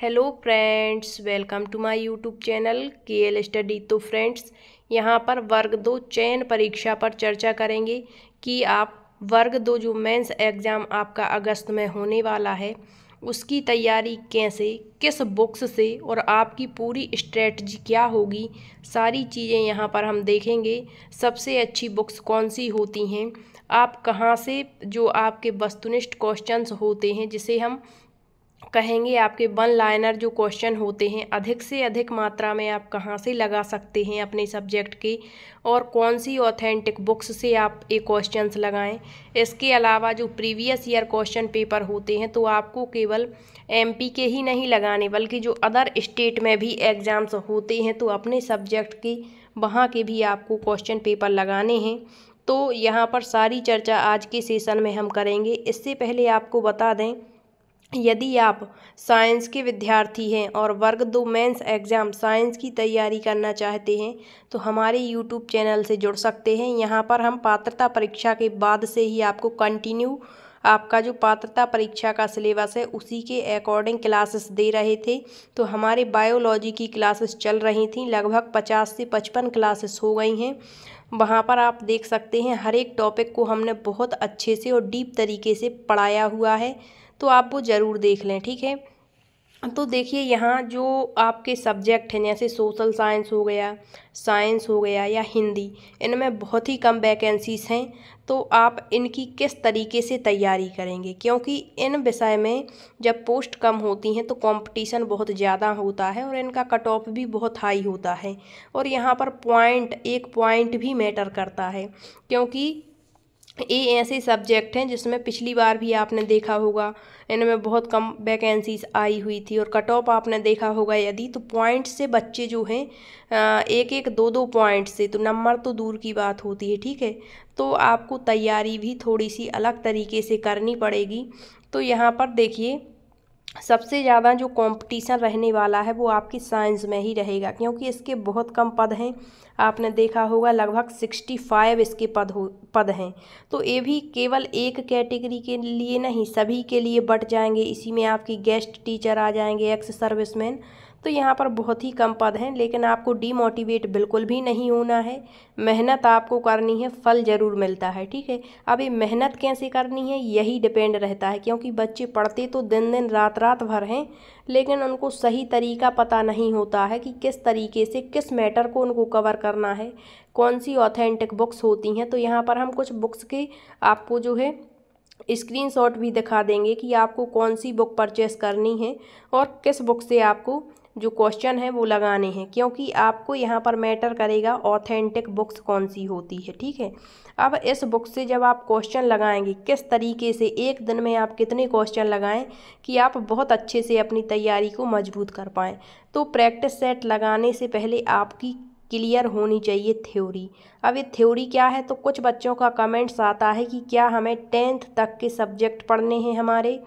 hello friends welcome to my YouTube channel K L study तो friends यहाँ पर वर्ग दो चयन परीक्षा पर चर्चा करेंगे कि आप वर्ग दो जो मेंस एग्ज़ाम आपका अगस्त में होने वाला है उसकी तैयारी कैसे किस बुक्स से और आपकी पूरी स्ट्रेटजी क्या होगी सारी चीज़ें यहाँ पर हम देखेंगे सबसे अच्छी बुक्स कौन सी होती हैं आप कहाँ से जो आपके वस्तुनिष्ठ क्वेश्चंस होते हैं जिसे हम कहेंगे आपके वन लाइनर जो क्वेश्चन होते हैं अधिक से अधिक मात्रा में आप कहाँ से लगा सकते हैं अपने सब्जेक्ट के और कौन सी ऑथेंटिक बुक्स से आप ये क्वेश्चंस लगाएं इसके अलावा जो प्रीवियस ईयर क्वेश्चन पेपर होते हैं तो आपको केवल एमपी के ही नहीं लगाने बल्कि जो अदर स्टेट में भी एग्ज़ाम्स होते हैं तो अपने सब्जेक्ट की वहाँ के भी आपको क्वेश्चन पेपर लगाने हैं तो यहाँ पर सारी चर्चा आज के सेशन में हम करेंगे इससे पहले आपको बता दें यदि आप साइंस के विद्यार्थी हैं और वर्ग दो मेंस एग्ज़ाम साइंस की तैयारी करना चाहते हैं तो हमारे यूट्यूब चैनल से जुड़ सकते हैं यहाँ पर हम पात्रता परीक्षा के बाद से ही आपको कंटिन्यू आपका जो पात्रता परीक्षा का सिलेबस है उसी के अकॉर्डिंग क्लासेस दे रहे थे तो हमारे बायोलॉजी की क्लासेस चल रही थी लगभग पचास से पचपन क्लासेस हो गई हैं वहाँ पर आप देख सकते हैं हर एक टॉपिक को हमने बहुत अच्छे से और डीप तरीके से पढ़ाया हुआ है तो आप वो ज़रूर देख लें ठीक है तो देखिए यहाँ जो आपके सब्जेक्ट हैं जैसे सोशल साइंस हो गया साइंस हो गया या हिंदी इनमें बहुत ही कम वैकेंसीज़ हैं तो आप इनकी किस तरीके से तैयारी करेंगे क्योंकि इन विषय में जब पोस्ट कम होती हैं तो कंपटीशन बहुत ज़्यादा होता है और इनका कट ऑफ भी बहुत हाई होता है और यहाँ पर पॉइंट एक पॉइंट भी मैटर करता है क्योंकि ये ऐसे सब्जेक्ट हैं जिसमें पिछली बार भी आपने देखा होगा इनमें बहुत कम वैकेंसीज आई हुई थी और कट ऑफ आपने देखा होगा यदि तो पॉइंट से बच्चे जो हैं एक एक दो दो पॉइंट से तो नंबर तो दूर की बात होती है ठीक है तो आपको तैयारी भी थोड़ी सी अलग तरीके से करनी पड़ेगी तो यहाँ पर देखिए सबसे ज़्यादा जो कंपटीशन रहने वाला है वो आपकी साइंस में ही रहेगा क्योंकि इसके बहुत कम पद हैं आपने देखा होगा लगभग सिक्सटी फाइव इसके पद हो पद हैं तो ये भी केवल एक कैटेगरी के लिए नहीं सभी के लिए बट जाएंगे इसी में आपकी गेस्ट टीचर आ जाएंगे एक्स सर्विसमैन तो यहाँ पर बहुत ही कम पद हैं लेकिन आपको डीमोटिवेट बिल्कुल भी नहीं होना है मेहनत आपको करनी है फल ज़रूर मिलता है ठीक है अब ये मेहनत कैसे करनी है यही डिपेंड रहता है क्योंकि बच्चे पढ़ते तो दिन दिन रात रात भर हैं लेकिन उनको सही तरीका पता नहीं होता है कि किस तरीके से किस मैटर को उनको कवर करना है कौन सी ऑथेंटिक बुक्स होती हैं तो यहाँ पर हम कुछ बुक्स के आपको जो है स्क्रीनशॉट भी दिखा देंगे कि आपको कौन सी बुक परचेस करनी है और किस बुक से आपको जो क्वेश्चन हैं वो लगाने हैं क्योंकि आपको यहाँ पर मैटर करेगा ऑथेंटिक बुक्स कौन सी होती है ठीक है अब इस बुक से जब आप क्वेश्चन लगाएंगे किस तरीके से एक दिन में आप कितने क्वेश्चन लगाएं कि आप बहुत अच्छे से अपनी तैयारी को मजबूत कर पाएँ तो प्रैक्टिस सेट लगाने से पहले आपकी क्लियर होनी चाहिए थ्योरी अब ये थ्योरी क्या है तो कुछ बच्चों का कमेंट्स आता है कि क्या हमें टेंथ तक के सब्जेक्ट पढ़ने हैं हमारे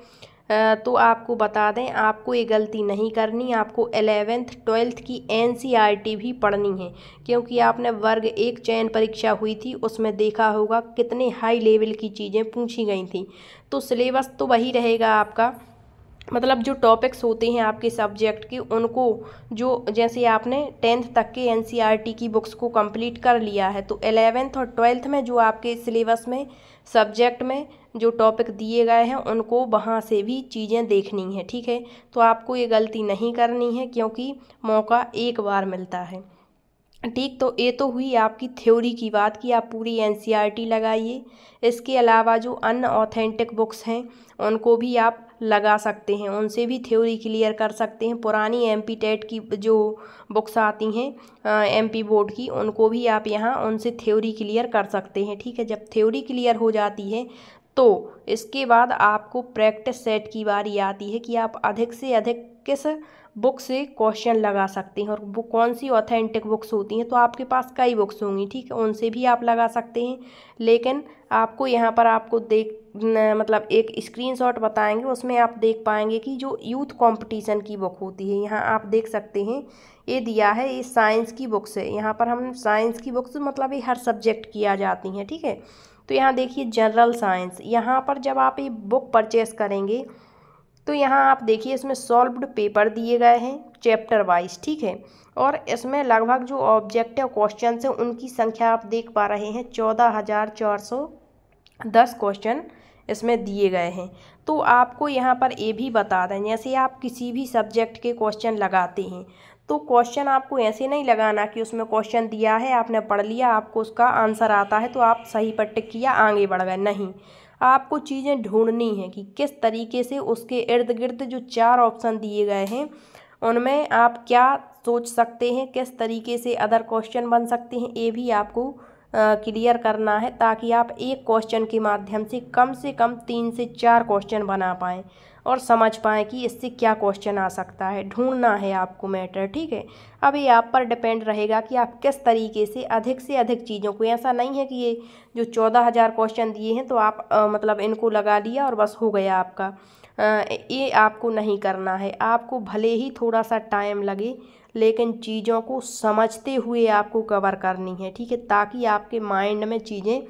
तो आपको बता दें आपको ये गलती नहीं करनी आपको एलेवेंथ ट्वेल्थ की एन e भी पढ़नी है क्योंकि आपने वर्ग एक चयन परीक्षा हुई थी उसमें देखा होगा कितने हाई लेवल की चीज़ें पूछी गई थी तो सिलेबस तो वही रहेगा आपका मतलब जो टॉपिक्स होते हैं आपके सब्जेक्ट के उनको जो जैसे आपने टेंथ तक के एन e की बुक्स को कंप्लीट कर लिया है तो एलेवेंथ और ट्वेल्थ में जो आपके सिलेबस में सब्जेक्ट में जो टॉपिक दिए गए हैं उनको वहाँ से भी चीज़ें देखनी है ठीक है तो आपको ये गलती नहीं करनी है क्योंकि मौका एक बार मिलता है ठीक तो ये तो हुई आपकी थ्योरी की बात कि आप पूरी एन e लगाइए इसके अलावा जो अन ऑथेंटिक बुक्स हैं उनको भी आप लगा सकते हैं उनसे भी थ्योरी क्लियर कर सकते हैं पुरानी एम पी टेट की जो बुक्स आती हैं एम पी बोर्ड की उनको भी आप यहाँ उनसे थ्योरी क्लियर कर सकते हैं ठीक है जब थ्योरी क्लियर हो जाती है तो इसके बाद आपको प्रैक्टिस सेट की बारी आती है कि आप अधिक से अधिक किस बुक से क्वेश्चन लगा सकते हैं और वो कौन सी ऑथेंटिक बुक्स होती हैं तो आपके पास कई बुक्स होंगी ठीक है उनसे भी आप लगा सकते हैं लेकिन आपको यहाँ पर आपको देख न, मतलब एक स्क्रीनशॉट बताएंगे उसमें आप देख पाएंगे कि जो यूथ कंपटीशन की बुक होती है यहाँ आप देख सकते हैं ये दिया है ये साइंस की बुक्स है यहाँ पर हम साइंस की बुक्स मतलब ये हर सब्जेक्ट किया जाती हैं ठीक है तो यहाँ देखिए जनरल साइंस यहाँ पर जब आप ये बुक परचेस करेंगे तो यहाँ आप देखिए इसमें सॉल्व्ड पेपर दिए गए हैं चैप्टर वाइज ठीक है और इसमें लगभग जो ऑब्जेक्टिव क्वेश्चन हैं उनकी संख्या आप देख पा रहे हैं चौदह हज़ार चार सौ दस क्वेश्चन इसमें दिए गए हैं तो आपको यहाँ पर ये भी बता दें जैसे आप किसी भी सब्जेक्ट के क्वेश्चन लगाते हैं तो क्वेश्चन आपको ऐसे नहीं लगाना कि उसमें क्वेश्चन दिया है आपने पढ़ लिया आपको उसका आंसर आता है तो आप सही पर टिक किया आगे बढ़ गए नहीं आपको चीज़ें ढूंढनी है कि किस तरीके से उसके इर्द गिर्द जो चार ऑप्शन दिए गए हैं उनमें आप क्या सोच सकते हैं किस तरीके से अदर क्वेश्चन बन सकते हैं ये भी आपको क्लियर करना है ताकि आप एक क्वेश्चन के माध्यम से कम से कम तीन से चार क्वेश्चन बना पाएँ और समझ पाएँ कि इससे क्या क्वेश्चन आ सकता है ढूंढना है आपको मैटर ठीक है अब ये आप पर डिपेंड रहेगा कि आप किस तरीके से अधिक से अधिक चीज़ों को ऐसा नहीं है कि ये जो चौदह हज़ार क्वेश्चन दिए हैं तो आप आ, मतलब इनको लगा लिया और बस हो गया आपका आ, ये आपको नहीं करना है आपको भले ही थोड़ा सा टाइम लगे लेकिन चीज़ों को समझते हुए आपको कवर करनी है ठीक है ताकि आपके माइंड में चीज़ें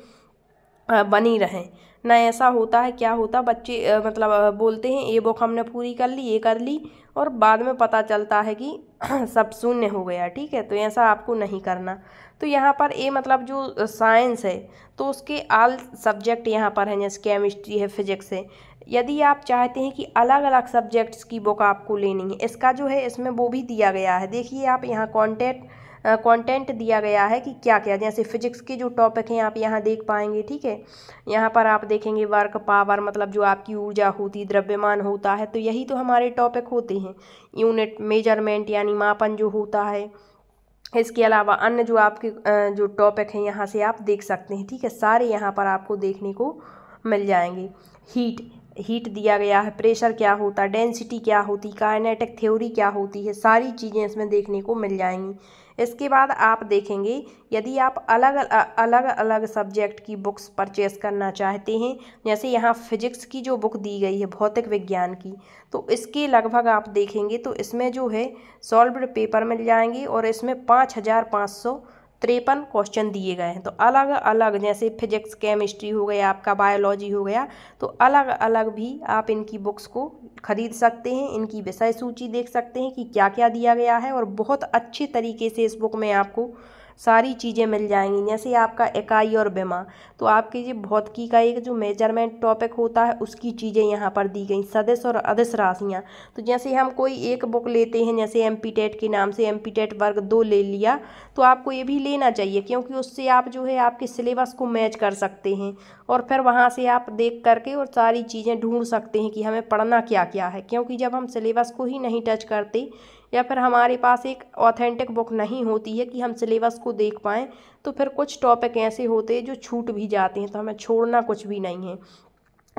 बनी रहें ना ऐसा होता है क्या होता बच्चे मतलब बोलते हैं ये बुक हमने पूरी कर ली ये कर ली और बाद में पता चलता है कि सब शून्य हो गया ठीक है तो ऐसा आपको नहीं करना तो यहाँ पर ए मतलब जो साइंस है तो उसके आल सब्जेक्ट यहाँ पर हैं जैसे केमिस्ट्री है फिजिक्स है यदि आप चाहते हैं कि अलग अलग सब्जेक्ट्स की बुक आपको लेनी है इसका जो है इसमें वो भी दिया गया है देखिए आप यहाँ कॉन्टेक्ट कंटेंट दिया गया है कि क्या क्या जैसे फिजिक्स के जो टॉपिक हैं आप यहाँ देख पाएंगे ठीक है यहाँ पर आप देखेंगे वर्क पावर मतलब जो आपकी ऊर्जा होती द्रव्यमान होता है तो यही तो हमारे टॉपिक होते हैं यूनिट मेजरमेंट यानी मापन जो होता है इसके अलावा अन्य जो आपके जो टॉपिक हैं यहाँ से आप देख सकते हैं ठीक है सारे यहाँ पर आपको देखने को मिल जाएंगे हीट हीट दिया गया है प्रेशर क्या होता है डेंसिटी क्या होती काइनेटिक थ्योरी क्या होती है सारी चीज़ें इसमें देखने को मिल जाएंगी इसके बाद आप देखेंगे यदि आप अलग अलग अलग सब्जेक्ट की बुक्स परचेस करना चाहते हैं जैसे यहाँ फिजिक्स की जो बुक दी गई है भौतिक विज्ञान की तो इसके लगभग आप देखेंगे तो इसमें जो है सॉल्व्ड पेपर मिल जाएंगे और इसमें पाँच हज़ार पाँच सौ त्रेपन क्वेश्चन दिए गए हैं तो अलग अलग जैसे फिजिक्स केमिस्ट्री हो गया आपका बायोलॉजी हो गया तो अलग अलग भी आप इनकी बुक्स को खरीद सकते हैं इनकी विषय सूची देख सकते हैं कि क्या क्या दिया गया है और बहुत अच्छे तरीके से इस बुक में आपको सारी चीज़ें मिल जाएंगी जैसे आपका इकाई और बीमा तो आपके ये भौतिकी का एक जो मेजरमेंट टॉपिक होता है उसकी चीज़ें यहाँ पर दी गई सदस्य और अदस्य राशियाँ तो जैसे हम कोई एक बुक लेते हैं जैसे एम के नाम से एम वर्ग दो ले लिया तो आपको ये भी लेना चाहिए क्योंकि उससे आप जो है आपके सिलेबस को मैच कर सकते हैं और फिर वहाँ से आप देख करके और सारी चीज़ें ढूंढ सकते हैं कि हमें पढ़ना क्या क्या है क्योंकि जब हम सिलेबस को ही नहीं टच करते या फिर हमारे पास एक ऑथेंटिक बुक नहीं होती है कि हम सिलेबस को देख पाएँ तो फिर कुछ टॉपिक ऐसे होते हैं जो छूट भी जाते हैं तो हमें छोड़ना कुछ भी नहीं है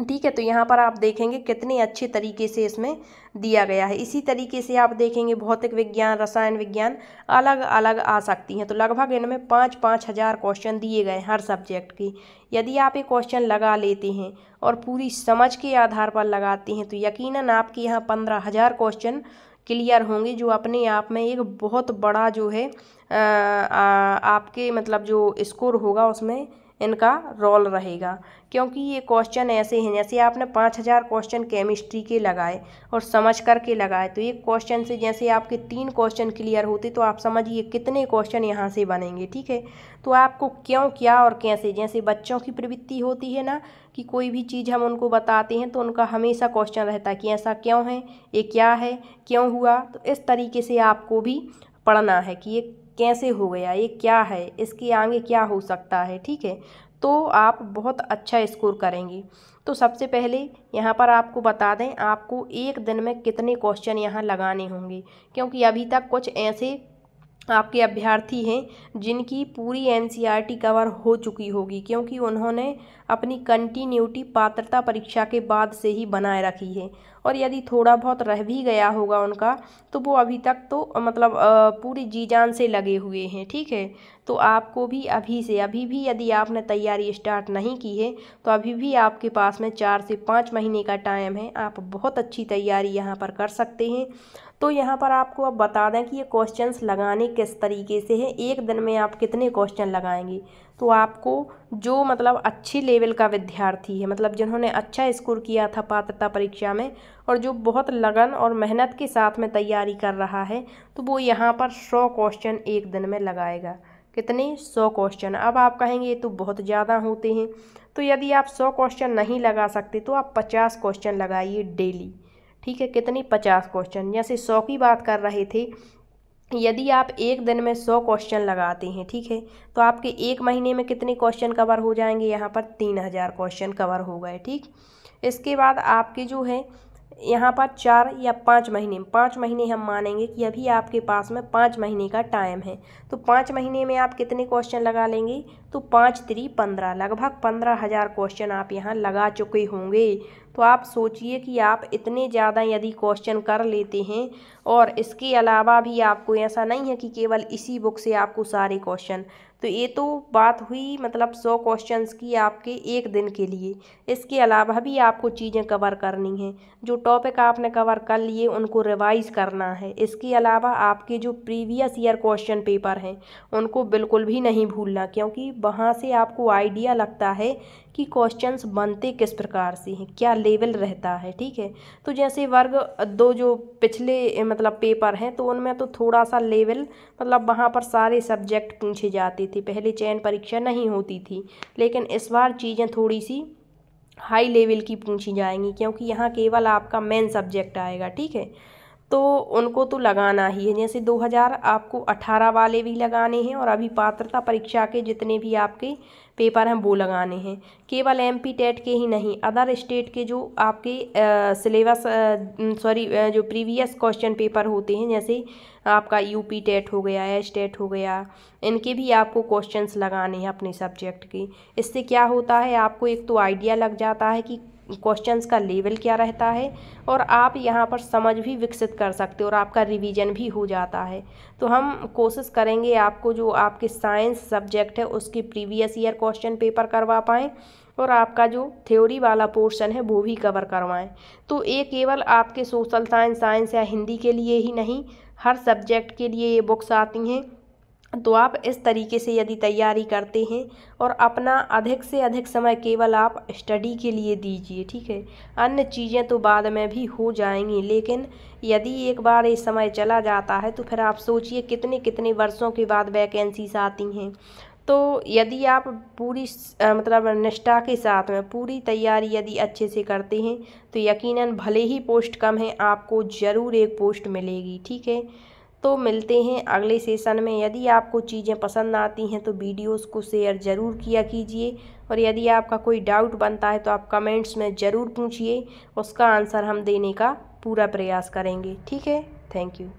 ठीक है तो यहाँ पर आप देखेंगे कितने अच्छे तरीके से इसमें दिया गया है इसी तरीके से आप देखेंगे भौतिक विज्ञान रसायन विज्ञान अलग अलग आ सकती हैं तो लगभग इनमें पाँच पाँच हज़ार क्वेश्चन दिए गए हर सब्जेक्ट के यदि आप ये क्वेश्चन लगा लेते हैं और पूरी समझ के आधार पर लगाते हैं तो यकीन आपके यहाँ पंद्रह हज़ार क्वेश्चन क्लियर होंगे जो अपने आप में एक बहुत बड़ा जो है आपके मतलब जो स्कोर होगा उसमें इनका रोल रहेगा क्योंकि ये क्वेश्चन ऐसे हैं जैसे आपने पाँच हज़ार क्वेश्चन केमिस्ट्री के लगाए और समझ कर के लगाए तो एक क्वेश्चन से जैसे आपके तीन क्वेश्चन क्लियर होते तो आप समझिए कितने क्वेश्चन यहाँ से बनेंगे ठीक है तो आपको क्यों क्या और कैसे जैसे बच्चों की प्रवृत्ति होती है ना कि कोई भी चीज़ हम उनको बताते हैं तो उनका हमेशा क्वेश्चन रहता है कि ऐसा क्यों है ये क्या है क्यों हुआ तो इस तरीके से आपको भी पढ़ना है कि ये कैसे हो गया ये क्या है इसके आगे क्या हो सकता है ठीक है तो आप बहुत अच्छा स्कोर करेंगे तो सबसे पहले यहाँ पर आपको बता दें आपको एक दिन में कितने क्वेश्चन यहाँ लगाने होंगे क्योंकि अभी तक कुछ ऐसे आपके अभ्यर्थी हैं जिनकी पूरी एनसीईआरटी कवर e हो चुकी होगी क्योंकि उन्होंने अपनी कंटिन्यूटी पात्रता परीक्षा के बाद से ही बनाए रखी है और यदि थोड़ा बहुत रह भी गया होगा उनका तो वो अभी तक तो मतलब पूरी जी जान से लगे हुए हैं ठीक है तो आपको भी अभी से अभी भी यदि आपने तैयारी स्टार्ट नहीं की है तो अभी भी आपके पास में चार से पाँच महीने का टाइम है आप बहुत अच्छी तैयारी यहाँ पर कर सकते हैं तो यहाँ पर आपको अब बता दें कि ये क्वेश्चंस लगाने किस तरीके से हैं एक दिन में आप कितने क्वेश्चन लगाएंगे तो आपको जो मतलब अच्छी लेवल का विद्यार्थी है मतलब जिन्होंने अच्छा स्कोर किया था पात्रता परीक्षा में और जो बहुत लगन और मेहनत के साथ में तैयारी कर रहा है तो वो यहाँ पर सौ क्वेश्चन एक दिन में लगाएगा कितने सौ क्वेश्चन अब आप कहेंगे ये तो बहुत ज़्यादा होते हैं तो यदि आप सौ क्वेश्चन नहीं लगा सकते तो आप पचास क्वेश्चन लगाइए डेली ठीक है कितनी पचास क्वेश्चन जैसे सौ की बात कर रहे थे यदि आप एक दिन में सौ क्वेश्चन लगाते हैं ठीक है तो आपके एक महीने में कितने क्वेश्चन कवर हो जाएंगे यहाँ पर तीन हज़ार क्वेश्चन कवर हो गए ठीक इसके बाद आपके जो है यहाँ पर चार या पाँच महीने पाँच महीने हम मानेंगे कि अभी आपके पास में पाँच महीने का टाइम है तो पाँच महीने में आप कितने क्वेश्चन लगा लेंगे तो पाँच त्री पंद्रह लगभग पंद्रह हज़ार क्वेश्चन आप यहाँ लगा चुके होंगे तो आप सोचिए कि आप इतने ज़्यादा यदि क्वेश्चन कर लेते हैं और इसके अलावा भी आपको ऐसा नहीं है कि केवल इसी बुक से आपको सारे क्वेश्चन तो ये तो बात हुई मतलब सौ क्वेश्चंस की आपके एक दिन के लिए इसके अलावा भी आपको चीज़ें कवर करनी हैं जो टॉपिक आपने कवर कर लिए उनको रिवाइज करना है इसके अलावा आपके जो प्रीवियस ईयर क्वेश्चन पेपर हैं उनको बिल्कुल भी नहीं भूलना क्योंकि वहाँ से आपको आइडिया लगता है कि क्वेश्चंस बनते किस प्रकार से हैं क्या लेवल रहता है ठीक है तो जैसे वर्ग दो जो पिछले मतलब पेपर हैं तो उनमें तो थोड़ा सा लेवल मतलब वहाँ पर सारे सब्जेक्ट पूछे जाते थे पहले चयन परीक्षा नहीं होती थी लेकिन इस बार चीज़ें थोड़ी सी हाई लेवल की पूछी जाएंगी क्योंकि यहाँ केवल आपका मेन सब्जेक्ट आएगा ठीक है तो उनको तो लगाना ही है जैसे 2000 आपको 18 वाले भी लगाने हैं और अभी पात्रता परीक्षा के जितने भी आपके पेपर हैं वो लगाने हैं केवल एम पी टेट के ही नहीं अदर स्टेट के जो आपके सिलेबस सॉरी जो प्रीवियस क्वेश्चन पेपर होते हैं जैसे आपका यू पी टेट हो गया एस टेट हो गया इनके भी आपको क्वेश्चंस लगाने हैं अपने सब्जेक्ट के इससे क्या होता है आपको एक तो आइडिया लग जाता है कि क्वेश्चंस का लेवल क्या रहता है और आप यहाँ पर समझ भी विकसित कर सकते हो और आपका रिवीजन भी हो जाता है तो हम कोशिश करेंगे आपको जो आपके साइंस सब्जेक्ट है उसके प्रीवियस ईयर क्वेश्चन पेपर करवा पाएँ और आपका जो थ्योरी वाला पोर्शन है वो भी कवर करवाएं तो ये केवल आपके सोशल साइंस साइंस या हिंदी के लिए ही नहीं हर सब्जेक्ट के लिए ये बुक्स आती हैं तो आप इस तरीके से यदि तैयारी करते हैं और अपना अधिक से अधिक समय केवल आप स्टडी के लिए दीजिए ठीक है अन्य चीज़ें तो बाद में भी हो जाएंगी लेकिन यदि एक बार ये समय चला जाता है तो फिर आप सोचिए कितने कितने वर्षों के बाद वैकेंसीज आती हैं तो यदि आप पूरी मतलब निष्ठा के साथ में पूरी तैयारी यदि अच्छे से करते हैं तो यकीनन भले ही पोस्ट कम है आपको ज़रूर एक पोस्ट मिलेगी ठीक है तो मिलते हैं अगले सेशन में यदि आपको चीज़ें पसंद आती हैं तो वीडियोस को शेयर ज़रूर किया कीजिए और यदि आपका कोई डाउट बनता है तो आप कमेंट्स में ज़रूर पूछिए उसका आंसर हम देने का पूरा प्रयास करेंगे ठीक है थैंक यू